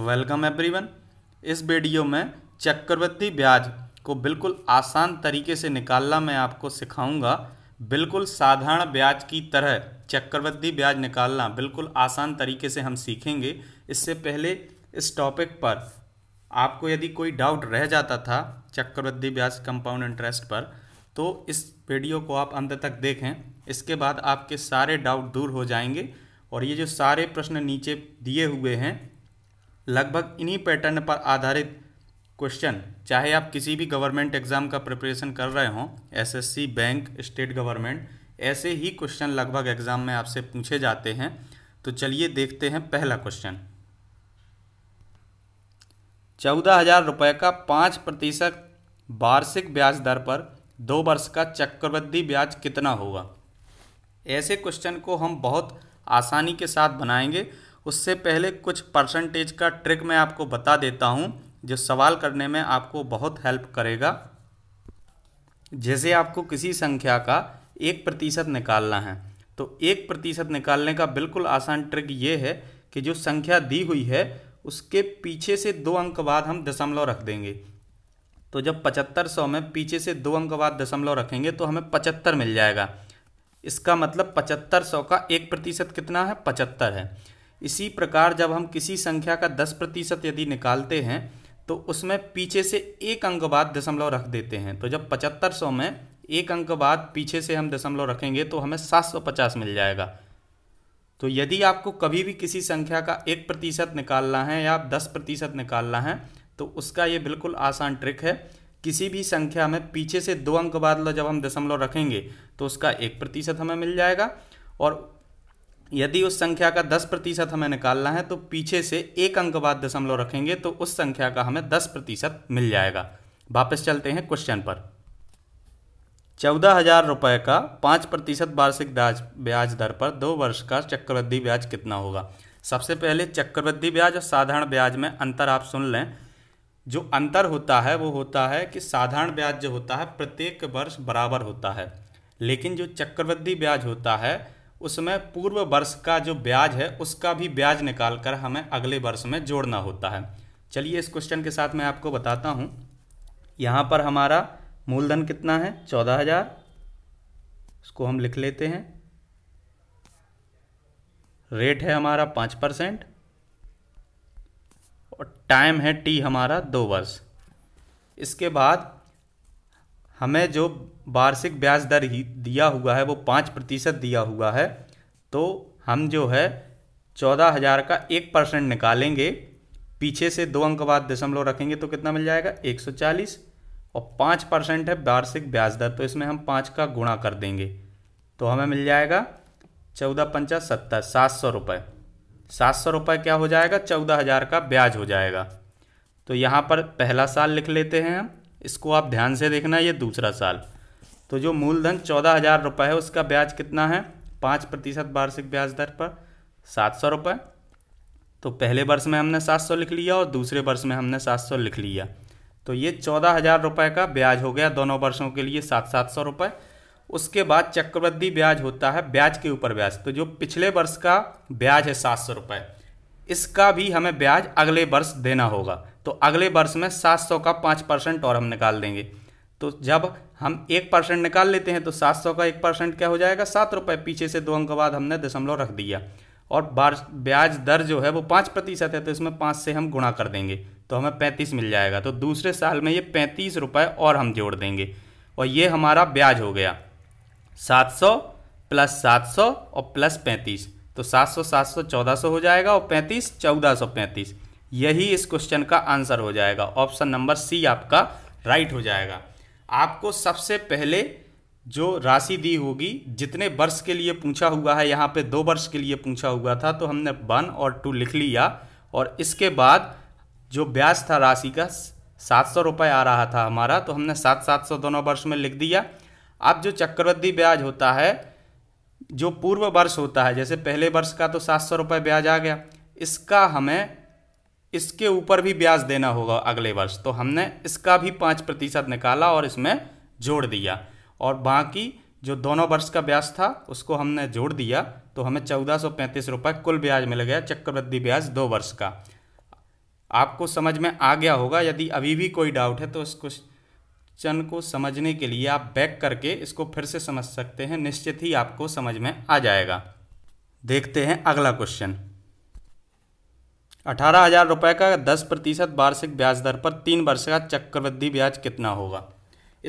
welcome everyone इस video में चक्रवृद्धि ब्याज को बिल्कुल आसान तरीके से निकालना मैं आपको सिखाऊंगा बिल्कुल साधारण ब्याज की तरह चक्रवृद्धि ब्याज निकालना बिल्कुल आसान तरीके से हम सीखेंगे इससे पहले इस टॉपिक पर आपको यदि कोई डाउट रह जाता था चक्रवृद्धि ब्याज कंपाउंड इंटरेस्ट पर तो इस वीडियो को आप अंत तक देखें इसके बाद आपके सारे डाउट दूर हो जाएंगे और ये जो सारे प्रश्न नीचे दिए हुए हैं लगभग इन्हीं पैटर्न पर आधारित क्वेश्चन चाहे आप किसी भी गवर्नमेंट एग्ज़ाम का प्रिपरेशन कर रहे हों एसएससी बैंक स्टेट गवर्नमेंट ऐसे ही क्वेश्चन लगभग एग्ज़ाम में आपसे पूछे जाते हैं तो चलिए देखते हैं पहला क्वेश्चन चौदह हजार रुपये का पाँच प्रतिशत वार्षिक ब्याज दर पर दो वर्ष का चक्रवृद्धि ब्याज कितना होगा ऐसे क्वेश्चन को हम बहुत आसानी के साथ बनाएंगे उससे पहले कुछ परसेंटेज का ट्रिक मैं आपको बता देता हूँ जो सवाल करने में आपको बहुत हेल्प करेगा जैसे आपको किसी संख्या का एक प्रतिशत निकालना है तो एक प्रतिशत निकालने का बिल्कुल आसान ट्रिक ये है कि जो संख्या दी हुई है उसके पीछे से दो अंक बाद हम दशमलव रख देंगे तो जब पचहत्तर सौ में पीछे से दो अंक बाद दशमलव रखेंगे तो हमें पचहत्तर मिल जाएगा इसका मतलब पचहत्तर सौ का एक प्रतिशत कितना है पचहत्तर है इसी प्रकार जब हम किसी संख्या का दस प्रतिशत यदि निकालते हैं तो उसमें पीछे से एक अंक बाद दशमलव रख देते हैं तो जब पचहत्तर सौ में एक अंक बाद पीछे से हम दशमलव रखेंगे तो हमें सात सौ पचास मिल जाएगा तो यदि आपको कभी भी किसी संख्या का एक प्रतिशत निकालना है या दस प्रतिशत निकालना है तो उसका ये बिल्कुल आसान ट्रिक है किसी भी संख्या में पीछे से दो अंक बाद जब हम दशमलव रखेंगे तो उसका एक प्रतिशत हमें मिल जाएगा और यदि उस संख्या का दस प्रतिशत हमें निकालना है तो पीछे से एक अंक बाद दशमलव रखेंगे तो उस संख्या का हमें दस प्रतिशत मिल जाएगा वापस चलते हैं क्वेश्चन पर चौदह हजार रुपये का पाँच प्रतिशत वार्षिक ब्याज ब्याज दर पर दो वर्ष का चक्रवृद्धि ब्याज कितना होगा सबसे पहले चक्रवृद्धि ब्याज और साधारण ब्याज में अंतर आप सुन लें जो अंतर होता है वो होता है कि साधारण ब्याज जो होता है प्रत्येक वर्ष बराबर होता है लेकिन जो चक्रवृद्धि ब्याज होता है उसमें पूर्व वर्ष का जो ब्याज है उसका भी ब्याज निकाल कर हमें अगले वर्ष में जोड़ना होता है चलिए इस क्वेश्चन के साथ मैं आपको बताता हूँ यहाँ पर हमारा मूलधन कितना है चौदह हज़ार इसको हम लिख लेते हैं रेट है हमारा पाँच परसेंट और टाइम है टी हमारा दो वर्ष इसके बाद हमें जो वार्षिक ब्याज दर ही दिया हुआ है वो पाँच प्रतिशत दिया हुआ है तो हम जो है चौदह हज़ार का एक परसेंट निकालेंगे पीछे से दो अंक बाद दशमलव रखेंगे तो कितना मिल जाएगा एक सौ चालीस और पाँच परसेंट है वार्षिक ब्याज दर तो इसमें हम पाँच का गुणा कर देंगे तो हमें मिल जाएगा चौदह पंचा सत्तर सात सौ रुपये सात सौ रुपये क्या हो जाएगा चौदह हज़ार का ब्याज हो जाएगा तो यहाँ पर पहला साल लिख लेते हैं हम इसको आप ध्यान से देखना ये दूसरा साल तो जो मूलधन चौदह हज़ार रुपये है उसका ब्याज कितना है पाँच प्रतिशत वार्षिक ब्याज दर पर सात सौ रुपये तो पहले वर्ष में हमने सात सौ लिख लिया और दूसरे वर्ष में हमने सात सौ लिख लिया तो ये चौदह हज़ार रुपये का ब्याज हो गया दोनों वर्षों के लिए सात सात सौ रुपये उसके बाद चक्रवृद्धि ब्याज होता है ब्याज के ऊपर ब्याज तो जो पिछले वर्ष का ब्याज है सात सौ रुपये इसका भी हमें ब्याज अगले वर्ष देना होगा तो अगले वर्ष में सात सौ का पाँच परसेंट और हम निकाल देंगे तो जब हम एक परसेंट निकाल लेते हैं तो सात सौ का एक परसेंट क्या हो जाएगा सात रुपये पीछे से दो अंक बाद हमने दशमलव रख दिया और ब्याज दर जो है वो पाँच प्रतिशत है तो इसमें पाँच से हम गुणा कर देंगे तो हमें पैंतीस मिल जाएगा तो दूसरे साल में ये पैंतीस रुपये और हम जोड़ देंगे और ये हमारा ब्याज हो गया सात सौ प्लस सात सौ और प्लस पैंतीस तो 700 700 सौ हो जाएगा और 35 पैंतीस यही इस क्वेश्चन का आंसर हो जाएगा ऑप्शन नंबर सी आपका राइट हो जाएगा आपको सबसे पहले जो राशि दी होगी जितने वर्ष के लिए पूछा हुआ है यहाँ पे दो वर्ष के लिए पूछा हुआ था तो हमने वन और टू लिख लिया और इसके बाद जो ब्याज था राशि का सात सौ रुपये आ रहा था हमारा तो हमने सात सात सौ दोनों वर्ष में लिख दिया अब जो चक्रवृद्धि ब्याज होता है जो पूर्व वर्ष होता है जैसे पहले वर्ष का तो सात सौ रुपये ब्याज आ गया इसका हमें इसके ऊपर भी ब्याज देना होगा अगले वर्ष तो हमने इसका भी पाँच प्रतिशत निकाला और इसमें जोड़ दिया और बाकी जो दोनों वर्ष का ब्याज था उसको हमने जोड़ दिया तो हमें चौदह सौ पैंतीस रुपये कुल ब्याज मिल गया चक्रवृद्धि ब्याज दो वर्ष का आपको समझ में आ गया होगा यदि अभी भी कोई डाउट है तो इसको क्वेश्चन को समझने के लिए आप बैक करके इसको फिर से समझ सकते हैं निश्चित ही आपको समझ में आ जाएगा देखते हैं अगला क्वेश्चन अठारह हजार रुपये का दस प्रतिशत वार्षिक ब्याज दर पर तीन वर्ष का चक्रवृद्धि ब्याज कितना होगा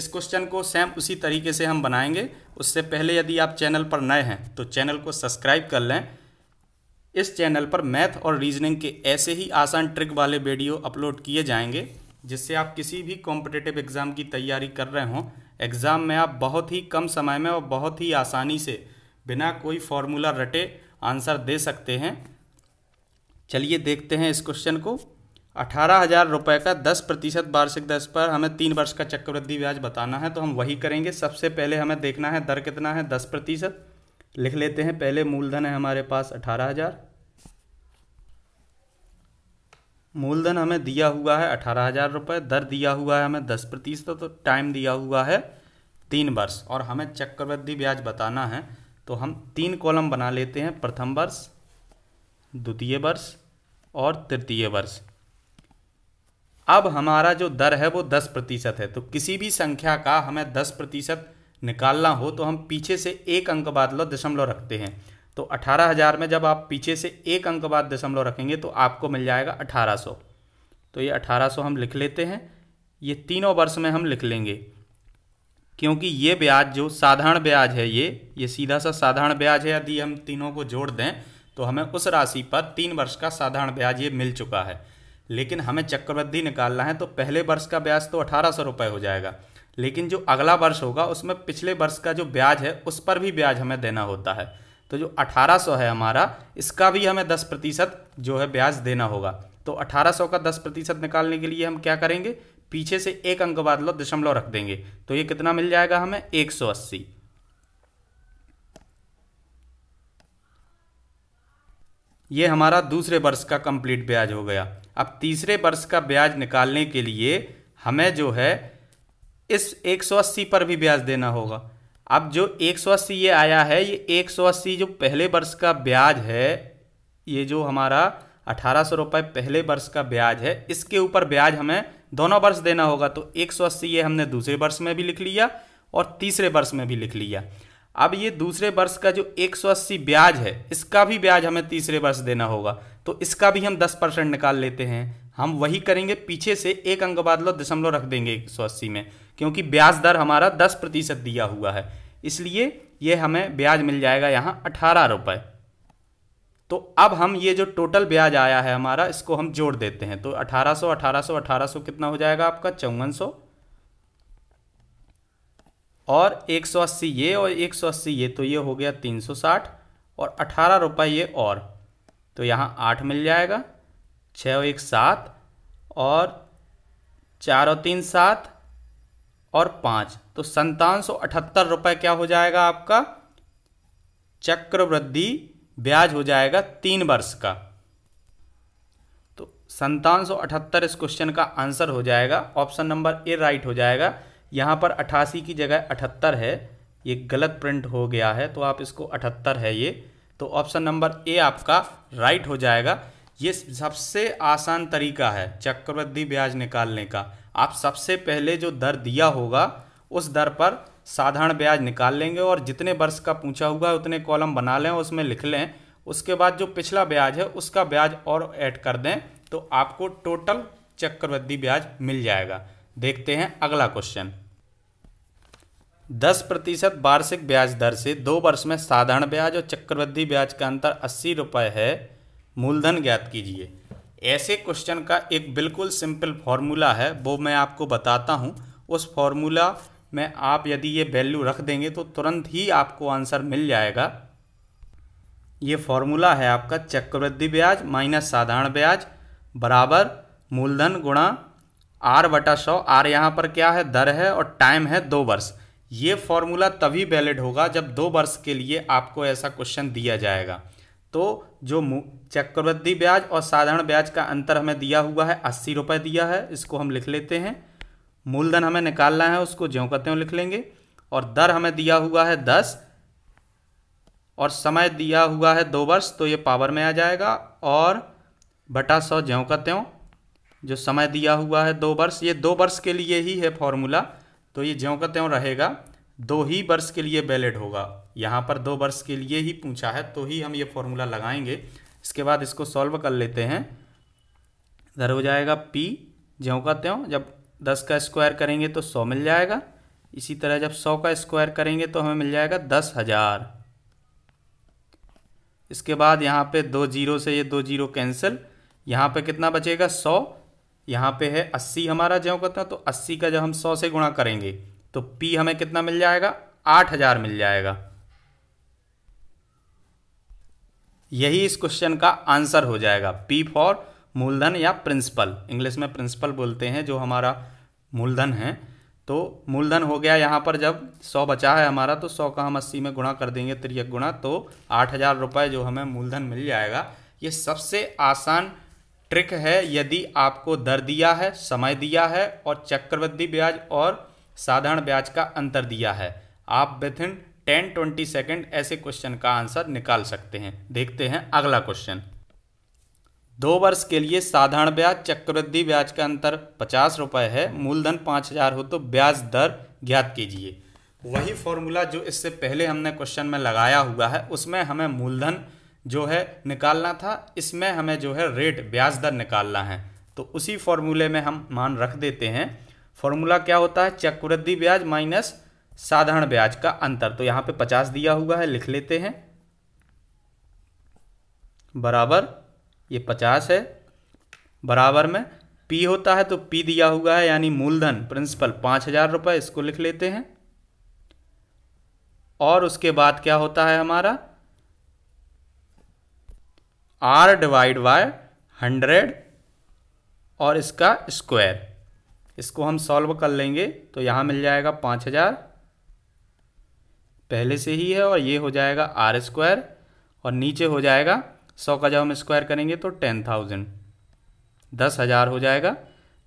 इस क्वेश्चन को सेम उसी तरीके से हम बनाएंगे उससे पहले यदि आप चैनल पर नए हैं तो चैनल को सब्सक्राइब कर लें इस चैनल पर मैथ और रीजनिंग के ऐसे ही आसान ट्रिक वाले वीडियो अपलोड किए जाएंगे जिससे आप किसी भी कॉम्पिटेटिव एग्ज़ाम की तैयारी कर रहे हों एग्ज़ाम में आप बहुत ही कम समय में और बहुत ही आसानी से बिना कोई फॉर्मूला रटे आंसर दे सकते हैं चलिए देखते हैं इस क्वेश्चन को अठारह हज़ार रुपये का दस प्रतिशत वार्षिक दस पर हमें तीन वर्ष का चक्रवृद्धि ब्याज बताना है तो हम वही करेंगे सबसे पहले हमें देखना है दर कितना है दस प्रतिशत लिख लेते हैं पहले मूलधन है हमारे पास अठारह हज़ार मूलधन हमें दिया हुआ है अठारह हज़ार रुपये दर दिया हुआ है हमें दस प्रतिशत तो टाइम दिया हुआ है तीन वर्ष और हमें चक्रवृद्धि ब्याज बताना है तो हम तीन कॉलम बना लेते हैं प्रथम वर्ष द्वितीय वर्ष और तृतीय वर्ष अब हमारा जो दर है वो दस प्रतिशत है तो किसी भी संख्या का हमें दस प्रतिशत निकालना हो तो हम पीछे से एक अंक बाद लो दशमलव रखते हैं तो अठारह हज़ार में जब आप पीछे से एक अंक बाद दशमलव रखेंगे तो आपको मिल जाएगा अठारह सौ तो ये अठारह सौ हम लिख लेते हैं ये तीनों वर्ष में हम लिख लेंगे क्योंकि ये ब्याज जो साधारण ब्याज है ये ये सीधा सा साधारण ब्याज है यदि हम तीनों को जोड़ दें तो हमें उस राशि पर तीन वर्ष का साधारण ब्याज ये मिल चुका है लेकिन हमें चक्रवृद्धि निकालना है तो पहले वर्ष का ब्याज तो अठारह सौ रुपये हो जाएगा लेकिन जो अगला वर्ष होगा उसमें पिछले वर्ष का जो ब्याज है उस पर भी ब्याज हमें देना होता है तो जो 1800 है हमारा इसका भी हमें 10 प्रतिशत जो है ब्याज देना होगा तो 1800 का 10 प्रतिशत निकालने के लिए हम क्या करेंगे पीछे से एक अंक बाद लो दशमलव रख देंगे तो ये कितना मिल जाएगा हमें 180 ये हमारा दूसरे वर्ष का कंप्लीट ब्याज हो गया अब तीसरे वर्ष का ब्याज निकालने के लिए हमें जो है इस 180 पर भी ब्याज देना होगा अब जो एक सौ अस्सी ये आया है ये एक सौ अस्सी जो पहले वर्ष का ब्याज है ये जो हमारा अठारह सौ रुपये पहले वर्ष का ब्याज है इसके ऊपर ब्याज हमें दोनों वर्ष देना होगा तो एक सौ अस्सी ये हमने दूसरे वर्ष में भी लिख लिया और तीसरे वर्ष में भी लिख लिया अब ये दूसरे वर्ष का जो एक सौ अस्सी ब्याज है इसका भी ब्याज हमें तीसरे वर्ष देना होगा तो इसका भी हम दस परसेंट निकाल लेते हैं हम वही करेंगे पीछे से एक अंक बाद लो दशमलव रख देंगे एक सौ अस्सी में क्योंकि ब्याज दर हमारा दस प्रतिशत दिया हुआ है इसलिए ये हमें ब्याज मिल जाएगा यहाँ अठारह रुपये तो अब हम ये जो टोटल ब्याज आया है हमारा इसको हम जोड़ देते हैं तो अठारह सौ अठारह सौ अठारह सौ कितना हो जाएगा आपका चौवन सौ और एक सौ अस्सी ये और एक सौ अस्सी ये तो ये हो गया तीन सौ साठ और अठारह रुपये ये और तो यहाँ आठ मिल जाएगा छः और एक सात और चार और तीन सात और पाँच तो संतान सौ अठहत्तर रुपये क्या हो जाएगा आपका चक्रवृद्धि ब्याज हो जाएगा तीन वर्ष का तो संतान सौ अठहत्तर इस क्वेश्चन का आंसर हो जाएगा ऑप्शन नंबर ए राइट हो जाएगा यहाँ पर अठासी की जगह अठहत्तर है ये गलत प्रिंट हो गया है तो आप इसको अठहत्तर है ये तो ऑप्शन नंबर ए आपका राइट हो जाएगा ये सबसे आसान तरीका है चक्रवृद्धि ब्याज निकालने का आप सबसे पहले जो दर दिया होगा उस दर पर साधारण ब्याज निकाल लेंगे और जितने वर्ष का पूछा हुआ है उतने कॉलम बना लें उसमें लिख लें उसके बाद जो पिछला ब्याज है उसका ब्याज और ऐड कर दें तो आपको टोटल चक्रवृद्धि ब्याज मिल जाएगा देखते हैं अगला क्वेश्चन दस प्रतिशत वार्षिक ब्याज दर से दो वर्ष में साधारण ब्याज और चक्रवृद्धि ब्याज का अंतर अस्सी रुपये है मूलधन ज्ञात कीजिए ऐसे क्वेश्चन का एक बिल्कुल सिंपल फॉर्मूला है वो मैं आपको बताता हूँ उस फॉर्मूला में आप यदि ये वैल्यू रख देंगे तो तुरंत ही आपको आंसर मिल जाएगा ये फॉर्मूला है आपका चक्रवृद्धि ब्याज माइनस साधारण ब्याज बराबर मूलधन गुणा आर बटा सौ आर यहाँ पर क्या है दर है और टाइम है दो वर्ष ये फॉर्मूला तभी वैलिड होगा जब दो वर्ष के लिए आपको ऐसा क्वेश्चन दिया जाएगा तो जो चक्रवृद्धि ब्याज और साधारण ब्याज का अंतर हमें दिया हुआ है अस्सी रुपये दिया है इसको हम लिख लेते हैं मूलधन हमें निकालना है उसको ज्यों कहते हो लिख लेंगे और दर हमें दिया हुआ है दस और समय दिया हुआ है दो वर्ष तो ये पावर में आ जाएगा और बटा सौ ज्यों कहते हो जो समय दिया हुआ है दो वर्ष ये दो वर्ष के लिए ही है फॉर्मूला तो ये ज्यों कहते हो रहेगा दो ही वर्ष के लिए वैलिड होगा यहाँ पर दो वर्ष के लिए ही पूछा है तो ही हम ये फॉर्मूला लगाएंगे इसके बाद इसको सॉल्व कर लेते हैं इधर हो जाएगा पी ज्यों का त्यों जब दस का स्क्वायर करेंगे तो सौ मिल जाएगा इसी तरह जब सौ का स्क्वायर करेंगे तो हमें मिल जाएगा दस हज़ार इसके बाद यहाँ पे दो जीरो से ये दो जीरो कैंसिल यहाँ पे कितना बचेगा सौ यहाँ पे है अस्सी हमारा ज्यों का त्यों तो अस्सी का जब हम सौ से गुणा करेंगे तो पी हमें कितना मिल जाएगा आठ हजार मिल जाएगा यही इस क्वेश्चन का आंसर हो जाएगा पी फॉर मूलधन या प्रिंसिपल इंग्लिश में प्रिंसिपल बोलते हैं जो हमारा मूलधन है तो मूलधन हो गया यहाँ पर जब सौ बचा है हमारा तो सौ का हम अस्सी में गुणा कर देंगे त्रियक गुणा तो आठ हज़ार रुपये जो हमें मूलधन मिल जाएगा ये सबसे आसान ट्रिक है यदि आपको दर दिया है समय दिया है और चक्रवृद्धि ब्याज और साधारण ब्याज का अंतर दिया है आप इन टेन ट्वेंटी सेकेंड ऐसे क्वेश्चन का आंसर निकाल सकते हैं देखते हैं अगला क्वेश्चन दो वर्ष के लिए साधारण ब्याज चक्रवृद्धि ब्याज का अंतर पचास रुपये है मूलधन पाँच हजार हो तो ब्याज दर ज्ञात कीजिए वही फॉर्मूला जो इससे पहले हमने क्वेश्चन में लगाया हुआ है उसमें हमें मूलधन जो है निकालना था इसमें हमें जो है रेट ब्याज दर निकालना है तो उसी फॉर्मूले में हम मान रख देते हैं फॉर्मूला क्या होता है चक्रवृद्धि ब्याज माइनस साधारण ब्याज का अंतर तो यहां पे पचास दिया हुआ है लिख लेते हैं बराबर ये पचास है बराबर में पी होता है तो पी दिया हुआ है यानी मूलधन प्रिंसिपल पांच हज़ार रुपये इसको लिख लेते हैं और उसके बाद क्या होता है हमारा आर डिवाइड बाय हंड्रेड और इसका स्क्वायर इसको हम सॉल्व कर लेंगे तो यहाँ मिल जाएगा पाँच हज़ार पहले से ही है और ये हो जाएगा आर स्क्वायर और नीचे हो जाएगा सौ का जब हम स्क्वायर करेंगे तो टेन थाउजेंड दस हज़ार हो जाएगा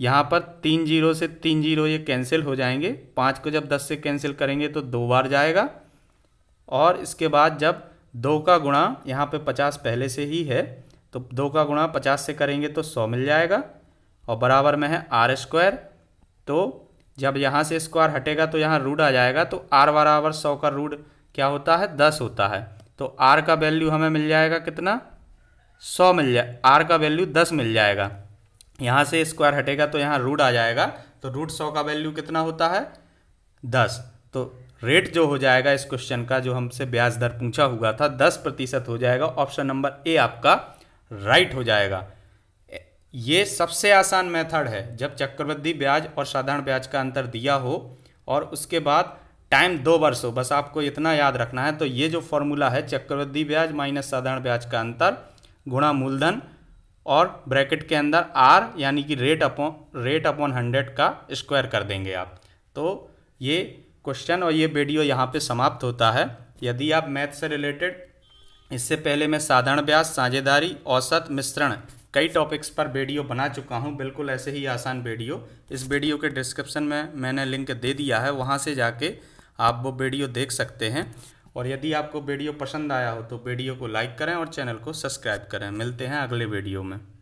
यहाँ पर तीन जीरो से तीन जीरो ये कैंसिल हो जाएंगे पाँच को जब दस से कैंसिल करेंगे तो दो बार जाएगा और इसके बाद जब दो का गुणा यहाँ पे पचास पहले से ही है तो दो का गुणा पचास से करेंगे तो सौ मिल जाएगा और बराबर में है आर स्क्वायर तो जब यहाँ से स्क्वायर हटेगा तो यहाँ रूट आ जाएगा तो आर बराबर सौ का रूट क्या होता है दस होता है तो आर का वैल्यू हमें मिल जाएगा कितना सौ मिल जाए आर का वैल्यू दस मिल जाएगा यहाँ से स्क्वायर हटेगा तो यहाँ रूट आ जाएगा तो रूट सौ का वैल्यू कितना होता है दस तो रेट जो हो जाएगा इस क्वेश्चन का जो हमसे ब्याज दर पूछा हुआ था दस प्रतिशत हो जाएगा ऑप्शन नंबर ए आपका राइट हो जाएगा ये सबसे आसान मेथड है जब चक्रवृद्धि ब्याज और साधारण ब्याज का अंतर दिया हो और उसके बाद टाइम दो वर्ष हो बस आपको इतना याद रखना है तो ये जो फॉर्मूला है चक्रवृद्धि ब्याज माइनस साधारण ब्याज का अंतर गुणा मूलधन और ब्रैकेट के अंदर आर यानी कि rate upon rate upon hundred का स्क्वायर कर देंगे आप तो ये क्वेश्चन और ये वीडियो यहाँ पे समाप्त होता है यदि आप मैथ से रिलेटेड इससे पहले मैं साधारण ब्याज साझेदारी औसत मिश्रण कई टॉपिक्स पर वीडियो बना चुका हूँ बिल्कुल ऐसे ही आसान वीडियो इस वीडियो के डिस्क्रिप्शन में मैंने लिंक दे दिया है वहाँ से जाके आप वो वीडियो देख सकते हैं और यदि आपको वीडियो पसंद आया हो तो वीडियो को लाइक करें और चैनल को सब्सक्राइब करें मिलते हैं अगले वीडियो में